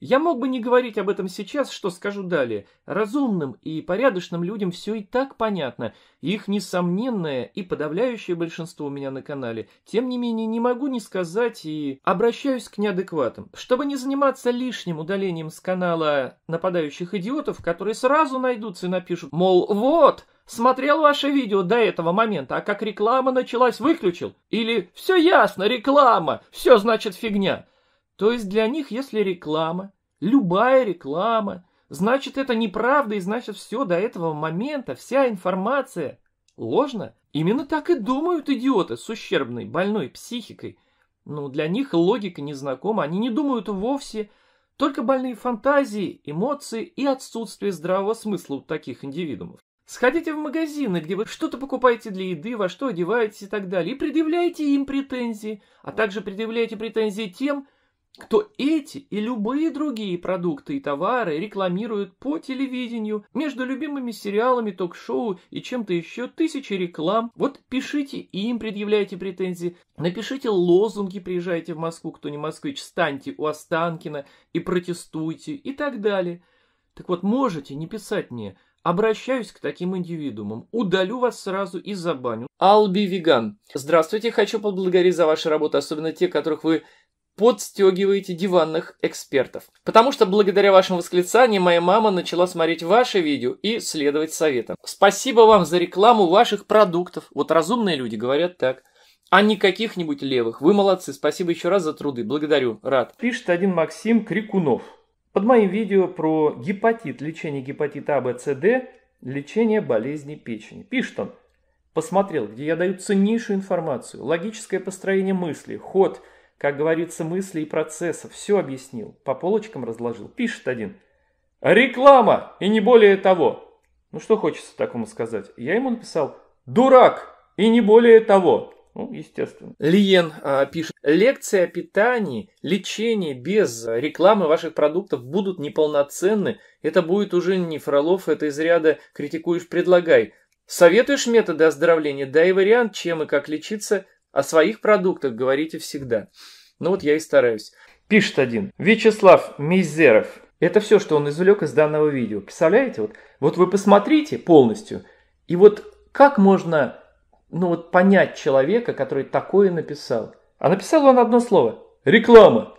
Я мог бы не говорить об этом сейчас, что скажу далее. Разумным и порядочным людям все и так понятно. Их несомненное и подавляющее большинство у меня на канале. Тем не менее, не могу не сказать и обращаюсь к неадекватам. Чтобы не заниматься лишним удалением с канала нападающих идиотов, которые сразу найдутся и напишут, мол, вот... Смотрел ваше видео до этого момента, а как реклама началась, выключил. Или «Все ясно, реклама, все значит фигня». То есть для них, если реклама, любая реклама, значит это неправда и значит все до этого момента, вся информация ложна. Именно так и думают идиоты с ущербной, больной психикой. Но ну, для них логика незнакома, они не думают вовсе. Только больные фантазии, эмоции и отсутствие здравого смысла у таких индивидуумов. Сходите в магазины, где вы что-то покупаете для еды, во что одеваетесь и так далее, и предъявляйте им претензии, а также предъявляйте претензии тем, кто эти и любые другие продукты и товары рекламируют по телевидению, между любимыми сериалами, ток-шоу и чем-то еще тысячи реклам. Вот пишите им, предъявляйте претензии, напишите лозунги, приезжайте в Москву, кто не москвич, станьте у Останкина и протестуйте и так далее. Так вот, можете не писать мне, Обращаюсь к таким индивидуумам. Удалю вас сразу и забаню. Алби Веган. Здравствуйте, хочу поблагодарить за ваши работы, особенно те, которых вы подстегиваете диванных экспертов. Потому что благодаря вашим восклицаниям моя мама начала смотреть ваши видео и следовать советам. Спасибо вам за рекламу ваших продуктов. Вот разумные люди говорят так. А не каких-нибудь левых. Вы молодцы, спасибо еще раз за труды. Благодарю, рад. Пишет один Максим Крикунов. Под моим видео про гепатит, лечение гепатита А, Б, С, Д, лечение болезни печени. Пишет он. Посмотрел, где я даю ценнейшую информацию, логическое построение мысли, ход – как говорится, мысли и процесса, Все объяснил. По полочкам разложил. Пишет один. Реклама! И не более того. Ну что хочется такому сказать? Я ему написал. Дурак! И не более того. Ну, естественно. Лиен а, пишет. лекция о питании, лечении без рекламы ваших продуктов будут неполноценны. Это будет уже не Фролов, это из ряда «критикуешь, предлагай». Советуешь методы оздоровления, да и вариант, чем и как лечиться, о своих продуктах говорите всегда. Ну вот я и стараюсь. Пишет один. Вячеслав Мизеров. Это все, что он извлек из данного видео. Представляете? Вот, вот вы посмотрите полностью. И вот как можно ну, вот понять человека, который такое написал? А написал он одно слово. Реклама.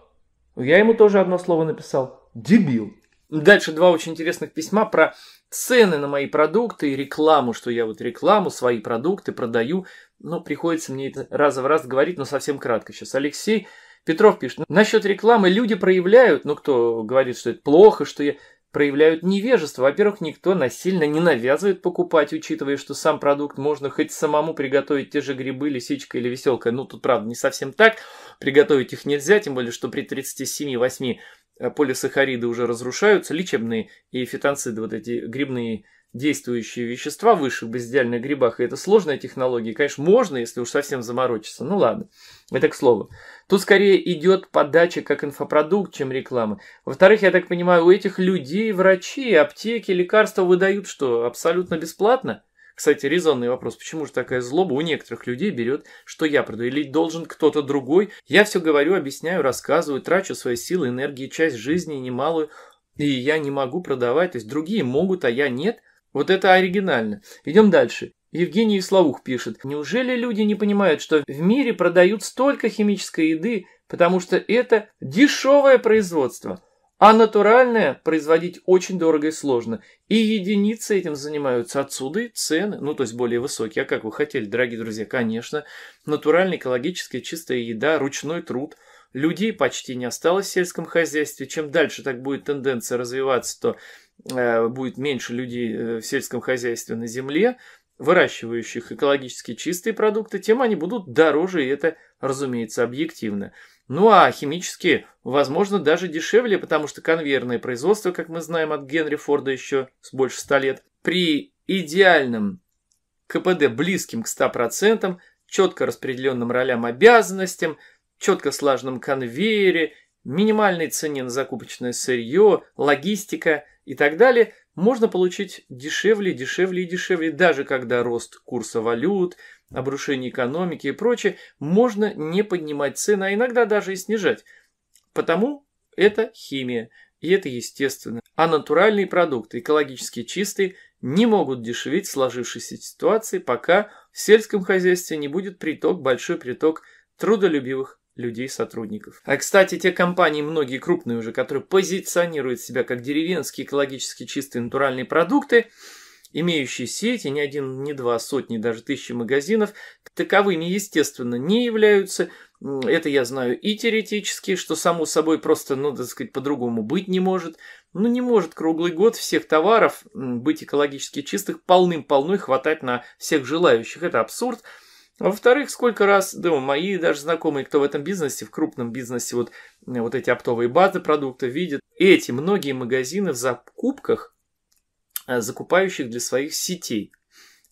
Я ему тоже одно слово написал. Дебил. Дальше два очень интересных письма про цены на мои продукты и рекламу, что я вот рекламу, свои продукты продаю ну, приходится мне это раз в раз говорить, но совсем кратко сейчас. Алексей Петров пишет, насчет рекламы люди проявляют, ну, кто говорит, что это плохо, что я проявляют невежество. Во-первых, никто насильно не навязывает покупать, учитывая, что сам продукт можно хоть самому приготовить те же грибы, лисичка или веселка. Ну, тут, правда, не совсем так. Приготовить их нельзя, тем более, что при 37-8 э, полисахариды уже разрушаются, лечебные и фитонциды, вот эти грибные действующие вещества в высших базидиальных грибах, и это сложная технология, конечно, можно, если уж совсем заморочиться, ну ладно, это к слову. Тут скорее идет подача как инфопродукт, чем реклама. Во-вторых, я так понимаю, у этих людей врачи, аптеки, лекарства выдают что, абсолютно бесплатно? Кстати, резонный вопрос, почему же такая злоба у некоторых людей берет, что я продаю, или должен кто-то другой? Я все говорю, объясняю, рассказываю, трачу свои силы, энергии, часть жизни немалую, и я не могу продавать, то есть другие могут, а я нет – вот это оригинально. Идем дальше. Евгений Славух пишет. Неужели люди не понимают, что в мире продают столько химической еды, потому что это дешевое производство, а натуральное производить очень дорого и сложно. И единицы этим занимаются. Отсюда и цены, ну то есть более высокие. А как вы хотели, дорогие друзья? Конечно. Натуральная, экологическая, чистая еда, ручной труд – людей почти не осталось в сельском хозяйстве. Чем дальше так будет тенденция развиваться, то Э, будет меньше людей э, в сельском хозяйстве на земле, выращивающих экологически чистые продукты, тем они будут дороже, и это, разумеется, объективно. Ну а химические, возможно, даже дешевле, потому что конвейерное производство, как мы знаем от Генри Форда еще с больше 100 лет, при идеальном КПД близким к 100%, четко распределенным ролям обязанностям, четко слаженном конвейере, минимальной цене на закупочное сырье, логистика – и так далее, можно получить дешевле, дешевле и дешевле, даже когда рост курса валют, обрушение экономики и прочее, можно не поднимать цены, а иногда даже и снижать. Потому это химия, и это естественно. А натуральные продукты, экологически чистые, не могут дешеветь в сложившейся ситуации, пока в сельском хозяйстве не будет приток, большой приток трудолюбивых людей-сотрудников. А, кстати, те компании, многие крупные уже, которые позиционируют себя как деревенские экологически чистые натуральные продукты, имеющие сети, ни один, ни два сотни, даже тысячи магазинов, таковыми, естественно, не являются. Это я знаю и теоретически, что само собой просто, ну, так сказать, по-другому быть не может. Ну, не может круглый год всех товаров быть экологически чистых полным-полной хватать на всех желающих. Это абсурд. А во-вторых, сколько раз, да, мои даже знакомые, кто в этом бизнесе, в крупном бизнесе, вот, э, вот эти оптовые базы продуктов видят, эти многие магазины в закупках, э, закупающих для своих сетей,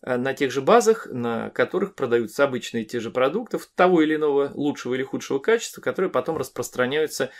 э, на тех же базах, на которых продаются обычные те же продукты того или иного лучшего или худшего качества, которые потом распространяются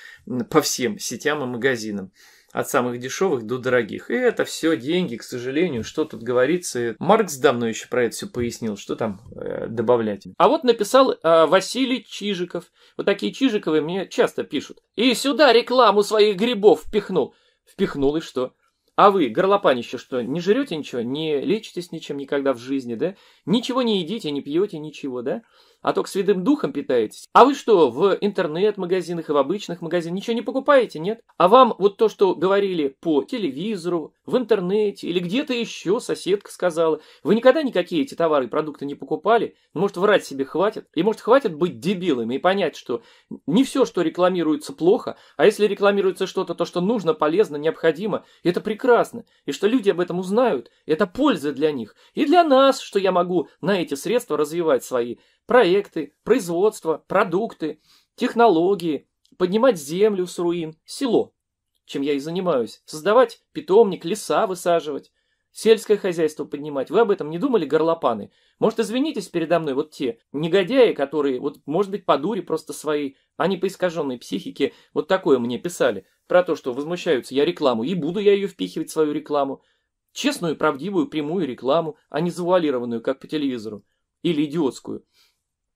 по всем сетям и магазинам от самых дешевых до дорогих. И это все деньги, к сожалению, что тут говорится. Маркс давно еще про это все пояснил, что там э, добавлять. А вот написал э, Василий Чижиков. Вот такие Чижиковы мне часто пишут. И сюда рекламу своих грибов впихнул. Впихнул и что? А вы, горлопанище, что, не жрете ничего, не лечитесь ничем никогда в жизни, да? Ничего не едите, не пьете, ничего, да? а только святым духом питаетесь. А вы что, в интернет-магазинах и в обычных магазинах ничего не покупаете, нет? А вам вот то, что говорили по телевизору, в интернете или где-то еще соседка сказала. Вы никогда никакие эти товары и продукты не покупали? Может, врать себе хватит? И может, хватит быть дебилами и понять, что не все, что рекламируется, плохо, а если рекламируется что-то, то, что нужно, полезно, необходимо, это прекрасно. И что люди об этом узнают, это польза для них. И для нас, что я могу на эти средства развивать свои проекты, производства, продукты, технологии, поднимать землю с руин, село чем я и занимаюсь. Создавать питомник, леса высаживать, сельское хозяйство поднимать. Вы об этом не думали, горлопаны? Может, извинитесь передо мной вот те негодяи, которые, вот, может быть, по дуре просто свои, а не по искаженной психике, вот такое мне писали про то, что возмущаются я рекламу, и буду я ее впихивать, свою рекламу. Честную, правдивую, прямую рекламу, а не завуалированную, как по телевизору. Или идиотскую.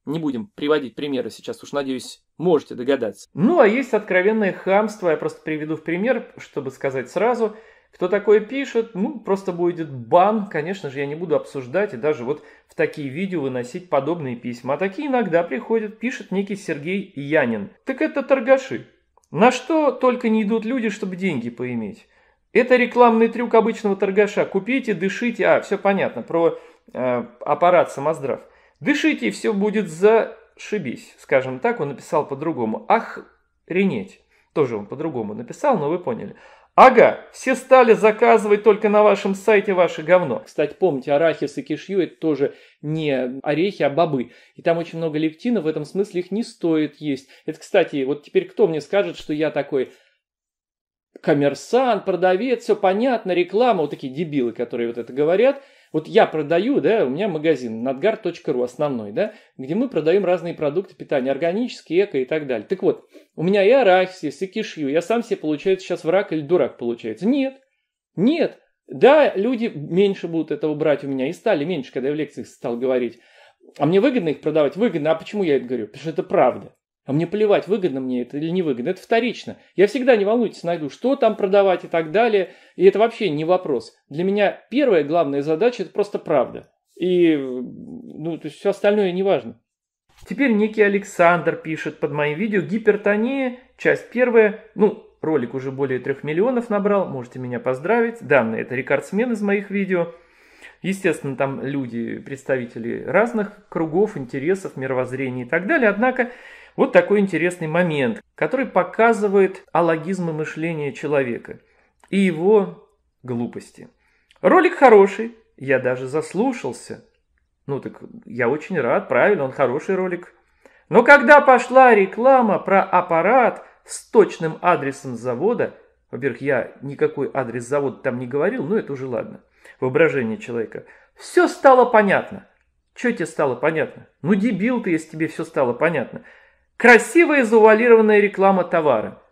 Не будем приводить примеры сейчас, уж надеюсь, можете догадаться. Ну, а есть откровенное хамство, я просто приведу в пример, чтобы сказать сразу. Кто такое пишет, ну, просто будет бан. Конечно же, я не буду обсуждать и даже вот в такие видео выносить подобные письма. А такие иногда приходят, пишет некий Сергей Янин. Так это торгаши. На что только не идут люди, чтобы деньги поиметь. Это рекламный трюк обычного торгаша. Купите, дышите. А, все понятно, про э, аппарат самоздрав. Дышите, и все будет зашибись. Скажем так, он написал по-другому. Ах, ренеть. Тоже он по-другому написал, но вы поняли. Ага, все стали заказывать только на вашем сайте ваше говно. Кстати, помните, арахис и кишью это тоже не орехи, а бобы. И там очень много лептина, в этом смысле их не стоит есть. Это, кстати, вот теперь кто мне скажет, что я такой коммерсант, продавец, все понятно, реклама, вот такие дебилы, которые вот это говорят, вот я продаю, да, у меня магазин надгар.ру основной, да, где мы продаем разные продукты питания, органические, эко и так далее. Так вот, у меня и арахис есть, и кишью, я сам себе, получается, сейчас враг или дурак получается. Нет, нет. Да, люди меньше будут этого брать у меня, и стали меньше, когда я в лекциях стал говорить. А мне выгодно их продавать? Выгодно. А почему я это говорю? Потому что это правда. А мне плевать, выгодно мне это или не выгодно? Это вторично. Я всегда, не волнуйтесь, найду, что там продавать и так далее. И это вообще не вопрос. Для меня первая главная задача – это просто правда. И ну, то есть все остальное не важно. Теперь некий Александр пишет под моим видео «Гипертония, часть первая». Ну, ролик уже более трех миллионов набрал, можете меня поздравить. Данные – это рекордсмен из моих видео. Естественно, там люди, представители разных кругов, интересов, мировоззрений и так далее. Однако вот такой интересный момент, который показывает алогизмы мышления человека и его глупости. Ролик хороший, я даже заслушался. Ну так я очень рад, правильно, он хороший ролик. Но когда пошла реклама про аппарат с точным адресом завода, во-первых, я никакой адрес завода там не говорил, но это уже ладно, воображение человека, все стало понятно. Что тебе стало понятно? Ну дебил ты, если тебе все стало понятно. Красивая завуалированная реклама товара.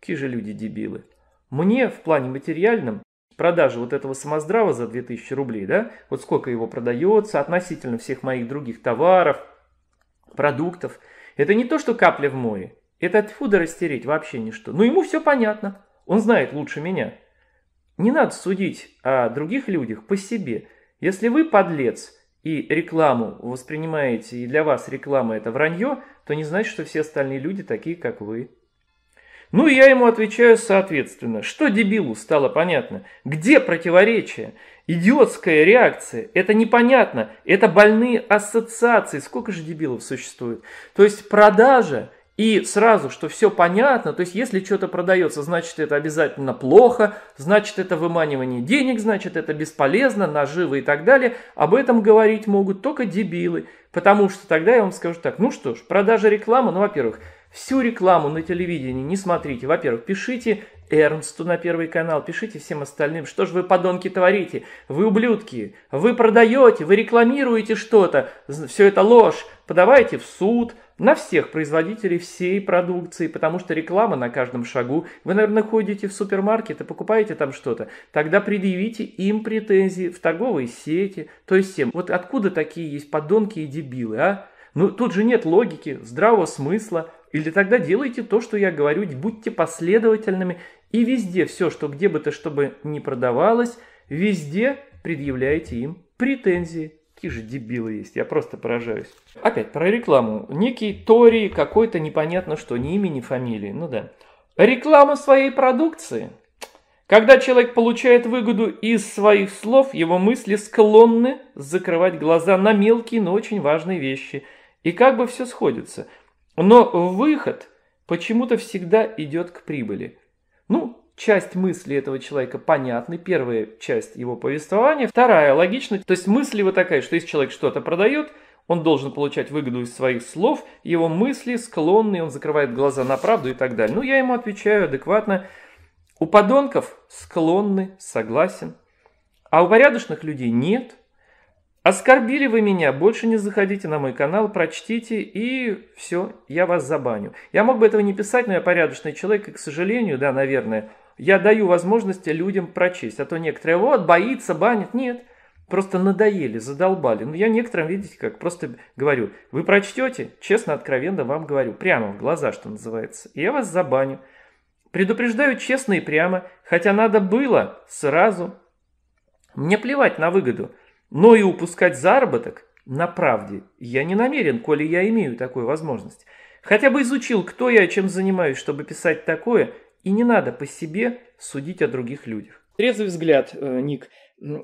Какие же люди дебилы. Мне в плане материальном продажа вот этого самоздрава за 2000 рублей, да, вот сколько его продается относительно всех моих других товаров, продуктов, это не то, что капля в море. Это отфуда растереть вообще ничто. Но ну, ему все понятно. Он знает лучше меня. Не надо судить о других людях по себе. Если вы подлец, и рекламу воспринимаете, и для вас реклама это вранье, то не значит, что все остальные люди такие, как вы. Ну и я ему отвечаю соответственно. Что дебилу стало понятно? Где противоречие? Идиотская реакция. Это непонятно. Это больные ассоциации. Сколько же дебилов существует? То есть продажа и сразу, что все понятно, то есть если что-то продается, значит это обязательно плохо, значит это выманивание денег, значит это бесполезно, наживы и так далее. Об этом говорить могут только дебилы, потому что тогда я вам скажу так, ну что ж, продажа рекламы, ну во-первых, всю рекламу на телевидении не смотрите, во-первых, пишите Эрнсту на Первый канал, пишите всем остальным, что же вы, подонки, творите, вы ублюдки, вы продаете, вы рекламируете что-то, все это ложь, подавайте в суд, на всех производителей всей продукции, потому что реклама на каждом шагу. Вы, наверное, ходите в супермаркет и покупаете там что-то. Тогда предъявите им претензии в торговые сети, то есть всем. Вот откуда такие есть подонки и дебилы, а? Ну, тут же нет логики, здравого смысла. Или тогда делайте то, что я говорю, будьте последовательными. И везде все, что где бы то, чтобы не продавалось, везде предъявляйте им претензии. Какие же дебилы есть, я просто поражаюсь. Опять про рекламу. Некий Тори какой-то непонятно что, ни имени, ни фамилии, ну да. Реклама своей продукции. Когда человек получает выгоду из своих слов, его мысли склонны закрывать глаза на мелкие, но очень важные вещи. И как бы все сходится. Но выход почему-то всегда идет к прибыли. Ну, часть мысли этого человека понятны, первая часть его повествования, вторая логична. То есть мысль его такая, что если человек что-то продает, он должен получать выгоду из своих слов, его мысли склонны, он закрывает глаза на правду и так далее. Ну, я ему отвечаю адекватно. У подонков склонны, согласен. А у порядочных людей нет. Оскорбили вы меня, больше не заходите на мой канал, прочтите и все, я вас забаню. Я мог бы этого не писать, но я порядочный человек, и, к сожалению, да, наверное, я даю возможность людям прочесть. А то некоторые, вот, боится, банит. Нет, просто надоели, задолбали. Но ну, я некоторым, видите, как просто говорю, вы прочтете, честно, откровенно вам говорю, прямо в глаза, что называется. И я вас забаню. Предупреждаю честно и прямо, хотя надо было сразу. Мне плевать на выгоду, но и упускать заработок на правде я не намерен, коли я имею такую возможность. Хотя бы изучил, кто я чем занимаюсь, чтобы писать такое – и не надо по себе судить о других людях. Трезвый взгляд, э, Ник.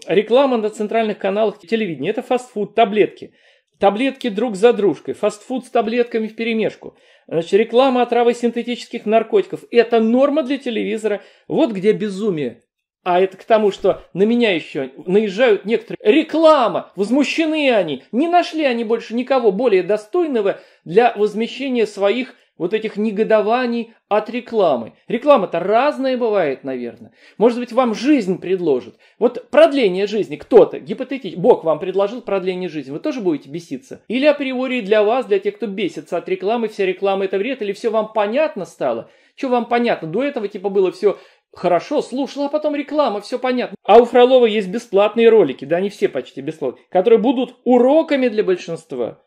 Реклама на центральных каналах телевидения – это фастфуд, таблетки. Таблетки друг за дружкой, фастфуд с таблетками в перемешку. Значит, реклама отравы синтетических наркотиков – это норма для телевизора. Вот где безумие. А это к тому, что на меня еще наезжают некоторые. Реклама! Возмущены они! Не нашли они больше никого более достойного для возмещения своих вот этих негодований от рекламы. Реклама-то разная бывает, наверное. Может быть, вам жизнь предложит. Вот продление жизни кто-то, гипотетически, Бог вам предложил продление жизни, вы тоже будете беситься? Или априори для вас, для тех, кто бесится от рекламы, вся реклама это вред, или все вам понятно стало? Что вам понятно? До этого типа было все Хорошо, слушала, а потом реклама, все понятно. А у Фролова есть бесплатные ролики, да они все почти бесплатные, которые будут уроками для большинства.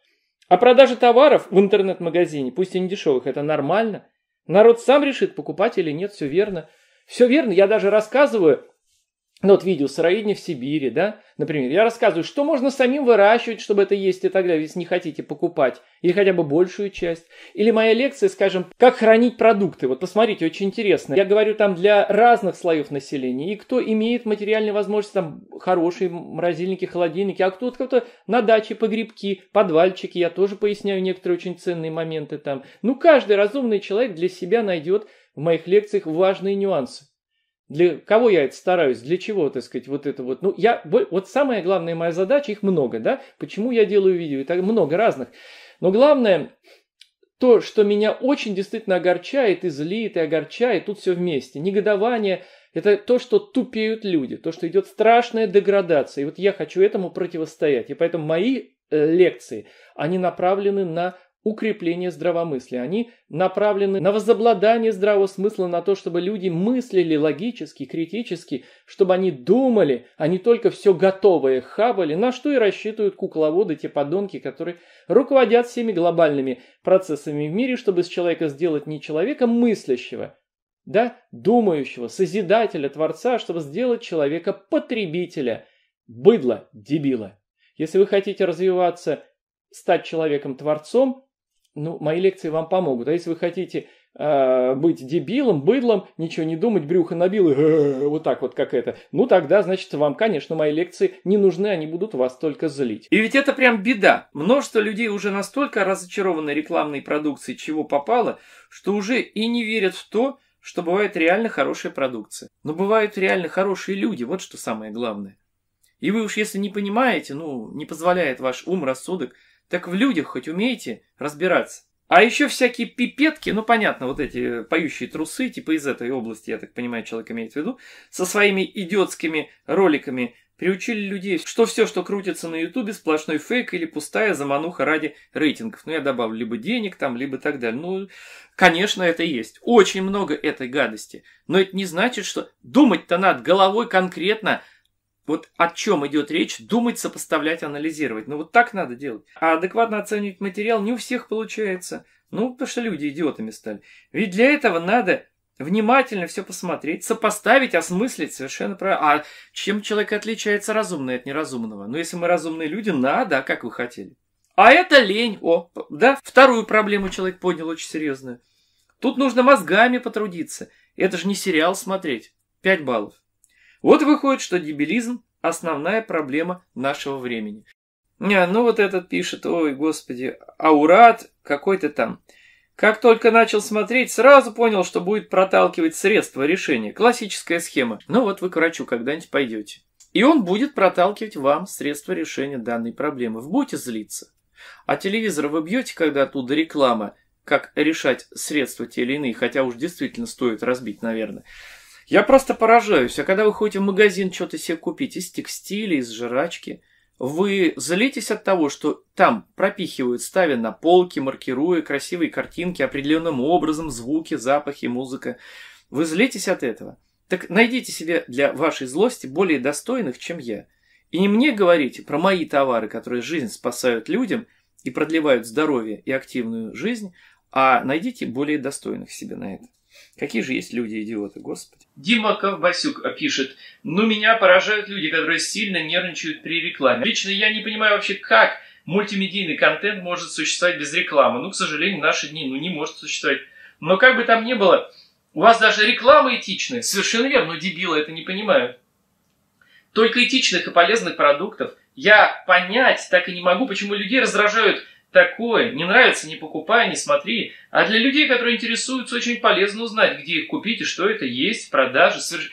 А продажа товаров в интернет-магазине, пусть и не дешевых, это нормально. Народ сам решит, покупать или нет, все верно. Все верно, я даже рассказываю ну вот видео сыроедение в Сибири, да, например, я рассказываю, что можно самим выращивать, чтобы это есть и так далее, если не хотите покупать, или хотя бы большую часть. Или моя лекция, скажем, как хранить продукты. Вот посмотрите, очень интересно. Я говорю там для разных слоев населения, и кто имеет материальные возможности, там хорошие морозильники, холодильники, а кто-то кто на даче погребки, подвальчики, я тоже поясняю некоторые очень ценные моменты там. Ну, каждый разумный человек для себя найдет в моих лекциях важные нюансы. Для кого я это стараюсь? Для чего, так сказать, вот это вот? Ну, я, вот самая главная моя задача, их много, да? Почему я делаю видео? И так много разных. Но главное, то, что меня очень действительно огорчает и злит, и огорчает, тут все вместе. Негодование – это то, что тупеют люди, то, что идет страшная деградация. И вот я хочу этому противостоять. И поэтому мои э, лекции, они направлены на укрепление здравомыслия. Они направлены на возобладание здравого смысла, на то, чтобы люди мыслили логически, критически, чтобы они думали, а не только все готовое хабали, на что и рассчитывают кукловоды, те подонки, которые руководят всеми глобальными процессами в мире, чтобы с человека сделать не человека мыслящего, да, думающего, созидателя, творца, а чтобы сделать человека потребителя, быдла, дебила. Если вы хотите развиваться, стать человеком-творцом, ну, мои лекции вам помогут. А если вы хотите э, быть дебилом, быдлом, ничего не думать, брюхо набил и э, вот так вот, как это, ну тогда, значит, вам, конечно, мои лекции не нужны, они будут вас только злить. И ведь это прям беда. Множество людей уже настолько разочарованы рекламной продукцией, чего попало, что уже и не верят в то, что бывает реально хорошая продукция. Но бывают реально хорошие люди, вот что самое главное. И вы уж если не понимаете, ну, не позволяет ваш ум, рассудок – так в людях хоть умеете разбираться. А еще всякие пипетки, ну понятно, вот эти поющие трусы, типа из этой области, я так понимаю, человек имеет в виду, со своими идиотскими роликами приучили людей, что все, что крутится на ютубе, сплошной фейк или пустая замануха ради рейтингов. Ну я добавлю, либо денег там, либо так далее. Ну, конечно, это есть. Очень много этой гадости. Но это не значит, что думать-то над головой конкретно, вот о чем идет речь, думать, сопоставлять, анализировать. Ну вот так надо делать. А адекватно оценивать материал не у всех получается. Ну, потому что люди идиотами стали. Ведь для этого надо внимательно все посмотреть, сопоставить, осмыслить совершенно правильно. А чем человек отличается разумный от неразумного? Ну, если мы разумные люди, надо, а как вы хотели? А это лень. О, да, вторую проблему человек поднял очень серьезную. Тут нужно мозгами потрудиться. Это же не сериал смотреть. 5 баллов. Вот выходит, что дебилизм – основная проблема нашего времени. Не, ну вот этот пишет, ой, господи, аурат какой-то там. Как только начал смотреть, сразу понял, что будет проталкивать средства решения. Классическая схема. Ну вот вы к врачу когда-нибудь пойдете. И он будет проталкивать вам средства решения данной проблемы. Вы будете злиться. А телевизор вы бьете, когда оттуда реклама, как решать средства те или иные, хотя уж действительно стоит разбить, наверное. Я просто поражаюсь, а когда вы ходите в магазин что-то себе купить из текстиля, из жрачки, вы злитесь от того, что там пропихивают, ставя на полки, маркируя красивые картинки определенным образом, звуки, запахи, музыка. Вы злитесь от этого. Так найдите себе для вашей злости более достойных, чем я. И не мне говорите про мои товары, которые жизнь спасают людям и продлевают здоровье и активную жизнь, а найдите более достойных себе на это. Какие же есть люди-идиоты, господи. Дима Ковбасюк пишет. Ну, меня поражают люди, которые сильно нервничают при рекламе. Лично я не понимаю вообще, как мультимедийный контент может существовать без рекламы. Ну, к сожалению, в наши дни ну, не может существовать. Но как бы там ни было, у вас даже реклама этичная. Совершенно верно, но ну, дебилы это не понимают. Только этичных и полезных продуктов я понять так и не могу, почему людей раздражают такое, не нравится, не покупай, не смотри. А для людей, которые интересуются, очень полезно узнать, где их купить и что это есть, продажи. Соверш...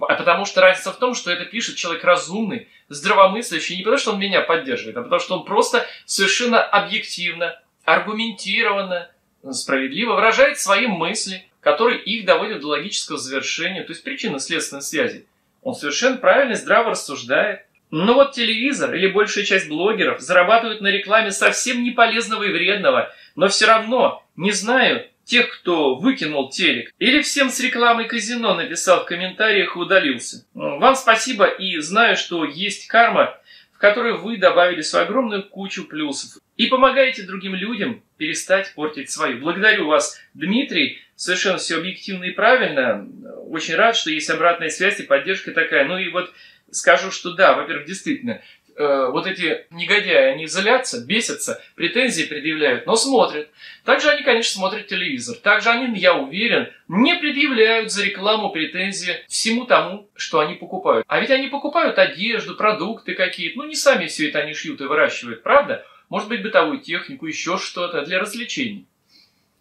А потому что разница в том, что это пишет человек разумный, здравомыслящий, не потому что он меня поддерживает, а потому что он просто совершенно объективно, аргументированно, справедливо выражает свои мысли, которые их доводят до логического завершения, то есть причинно-следственной связи. Он совершенно правильно, здраво рассуждает, но вот телевизор или большая часть блогеров зарабатывают на рекламе совсем не полезного и вредного, но все равно не знаю тех, кто выкинул телек, или всем с рекламой казино написал в комментариях и удалился. Вам спасибо и знаю, что есть карма, в которую вы добавили свою огромную кучу плюсов и помогаете другим людям перестать портить свою. Благодарю вас, Дмитрий. Совершенно все объективно и правильно. Очень рад, что есть обратная связь и поддержка такая. Ну и вот скажу, что да, во-первых, действительно, э, вот эти негодяи, они злятся, бесятся, претензии предъявляют, но смотрят. Также они, конечно, смотрят телевизор. Также они, я уверен, не предъявляют за рекламу претензии всему тому, что они покупают. А ведь они покупают одежду, продукты какие-то. Ну, не сами все это они шьют и выращивают, правда? Может быть, бытовую технику, еще что-то для развлечений.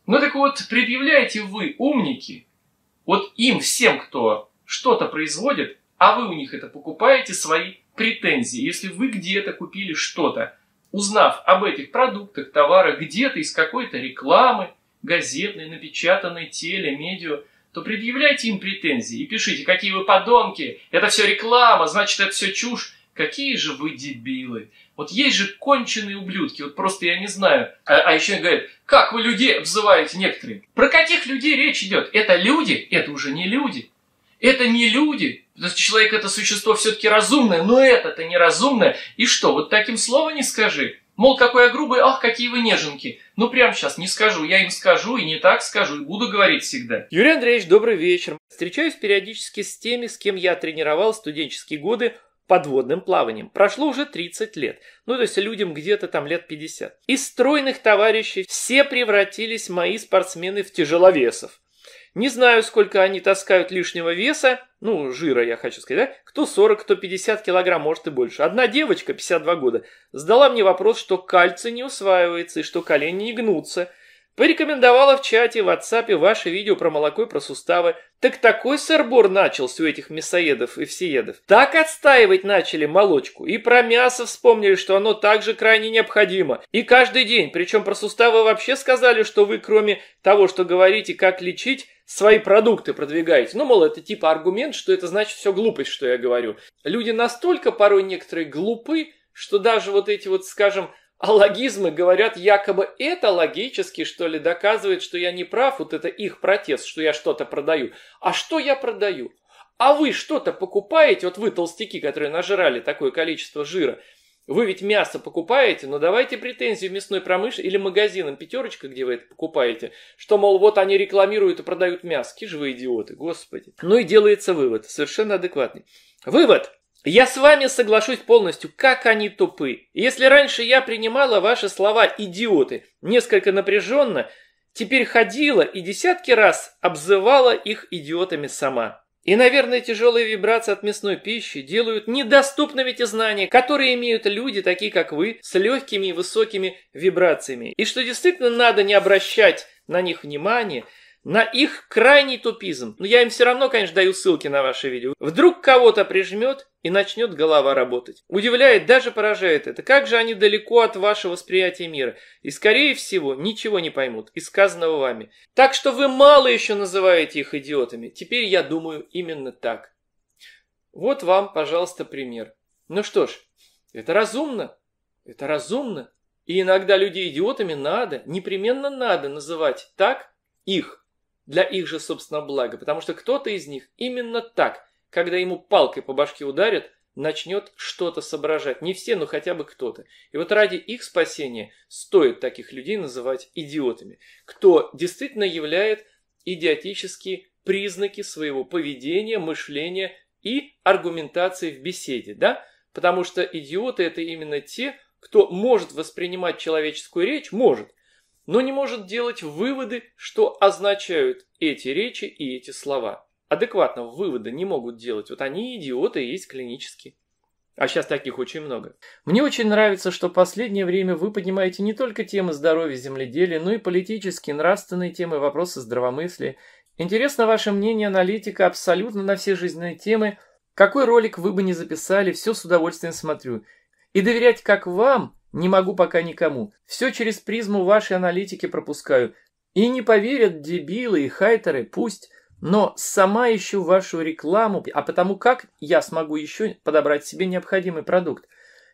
Ну так вот, предъявляете вы, умники, вот им всем, кто что-то производит, а вы у них это покупаете, свои претензии. Если вы где-то купили что-то, узнав об этих продуктах, товарах, где-то из какой-то рекламы, газетной, напечатанной, теле, медиа, то предъявляйте им претензии и пишите, какие вы подонки, это все реклама, значит это все чушь, какие же вы дебилы. Вот есть же конченые ублюдки, вот просто я не знаю. А, а еще говорят, как вы людей обзываете некоторые. Про каких людей речь идет? Это люди? Это уже не люди. Это не люди человек это существо все-таки разумное, но это-то неразумное. И что, вот таким словом не скажи? Мол, какой я грубый, ах, какие вы неженки. Ну, прямо сейчас не скажу, я им скажу и не так скажу, и буду говорить всегда. Юрий Андреевич, добрый вечер. Встречаюсь периодически с теми, с кем я тренировал студенческие годы подводным плаванием. Прошло уже 30 лет. Ну, то есть людям где-то там лет 50. Из стройных товарищей все превратились мои спортсмены в тяжеловесов. Не знаю, сколько они таскают лишнего веса, ну, жира, я хочу сказать, да? Кто 40, кто 50 килограмм, может и больше. Одна девочка, 52 года, задала мне вопрос, что кальций не усваивается и что колени не гнутся – Порекомендовала в чате, в WhatsApp ваше видео про молоко и про суставы. Так такой сырбор начался у этих мясоедов и всеедов. Так отстаивать начали молочку. И про мясо вспомнили, что оно также крайне необходимо. И каждый день. Причем про суставы вообще сказали, что вы кроме того, что говорите, как лечить, свои продукты продвигаете. Ну, мол, это типа аргумент, что это значит все глупость, что я говорю. Люди настолько порой некоторые глупы, что даже вот эти вот, скажем, а логизмы говорят, якобы это логически, что ли, доказывает, что я не прав, вот это их протест, что я что-то продаю. А что я продаю? А вы что-то покупаете, вот вы толстяки, которые нажрали такое количество жира, вы ведь мясо покупаете, но ну, давайте претензию мясной промышленности или магазинам «Пятерочка», где вы это покупаете, что, мол, вот они рекламируют и продают мясо. Какие же вы идиоты, господи. Ну и делается вывод, совершенно адекватный. Вывод! Я с вами соглашусь полностью, как они тупы. Если раньше я принимала ваши слова «идиоты» несколько напряженно, теперь ходила и десятки раз обзывала их идиотами сама. И, наверное, тяжелые вибрации от мясной пищи делают недоступными те знания, которые имеют люди, такие как вы, с легкими и высокими вибрациями. И что действительно надо не обращать на них внимания – на их крайний тупизм. Но я им все равно, конечно, даю ссылки на ваши видео. Вдруг кого-то прижмет и начнет голова работать. Удивляет, даже поражает это. Как же они далеко от вашего восприятия мира. И, скорее всего, ничего не поймут из сказанного вами. Так что вы мало еще называете их идиотами. Теперь я думаю именно так. Вот вам, пожалуйста, пример. Ну что ж, это разумно. Это разумно. И иногда людей идиотами надо, непременно надо называть так их для их же собственного блага, потому что кто-то из них именно так, когда ему палкой по башке ударят, начнет что-то соображать. Не все, но хотя бы кто-то. И вот ради их спасения стоит таких людей называть идиотами, кто действительно являет идиотические признаки своего поведения, мышления и аргументации в беседе, да? Потому что идиоты это именно те, кто может воспринимать человеческую речь, может, но не может делать выводы, что означают эти речи и эти слова. Адекватно выводы не могут делать. Вот они идиоты есть клинические. А сейчас таких очень много. Мне очень нравится, что в последнее время вы поднимаете не только темы здоровья земледелия, но и политические, нравственные темы, вопросы здравомыслия. Интересно ваше мнение аналитика абсолютно на все жизненные темы. Какой ролик вы бы не записали, все с удовольствием смотрю. И доверять как вам, не могу пока никому. Все через призму вашей аналитики пропускаю. И не поверят дебилы и хайтеры, пусть. Но сама ищу вашу рекламу, а потому как я смогу еще подобрать себе необходимый продукт?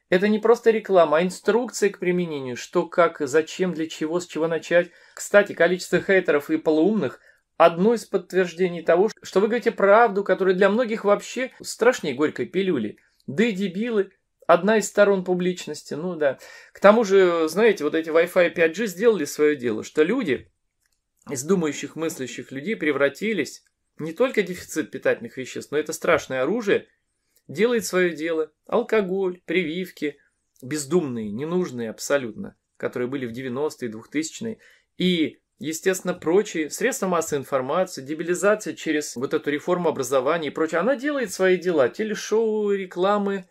Это не просто реклама, а инструкция к применению, что, как, зачем, для чего, с чего начать. Кстати, количество хейтеров и полуумных – одно из подтверждений того, что вы говорите правду, которая для многих вообще страшнее горькой пилюли. Да и дебилы одна из сторон публичности, ну да. К тому же, знаете, вот эти Wi-Fi 5G сделали свое дело, что люди из думающих, мыслящих людей превратились не только дефицит питательных веществ, но это страшное оружие, делает свое дело. Алкоголь, прививки, бездумные, ненужные абсолютно, которые были в 90-е, 2000-е. И, естественно, прочие средства массовой информации, дебилизация через вот эту реформу образования и прочее. Она делает свои дела. Телешоу, рекламы,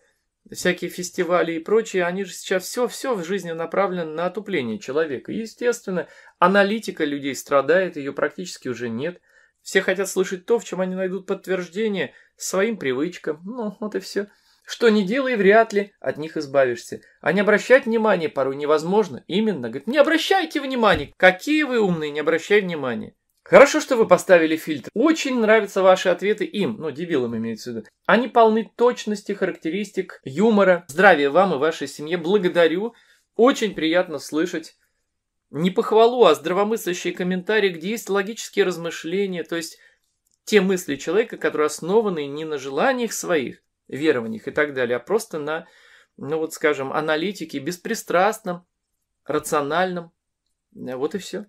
всякие фестивали и прочее, они же сейчас все-все в жизни направлены на отупление человека. Естественно, аналитика людей страдает, ее практически уже нет. Все хотят слышать то, в чем они найдут подтверждение своим привычкам. Ну, вот и все. Что не делай, вряд ли от них избавишься. А не обращать внимания порой невозможно. Именно. Говорит, не обращайте внимания. Какие вы умные, не обращай внимания. Хорошо, что вы поставили фильтр. Очень нравятся ваши ответы им, ну, дебилам имеется в виду. Они полны точности, характеристик, юмора. Здравия вам и вашей семье. Благодарю. Очень приятно слышать не похвалу, а здравомыслящие комментарии, где есть логические размышления, то есть те мысли человека, которые основаны не на желаниях своих, верованиях и так далее, а просто на, ну вот скажем, аналитике, беспристрастном, рациональном. Э, вот и все.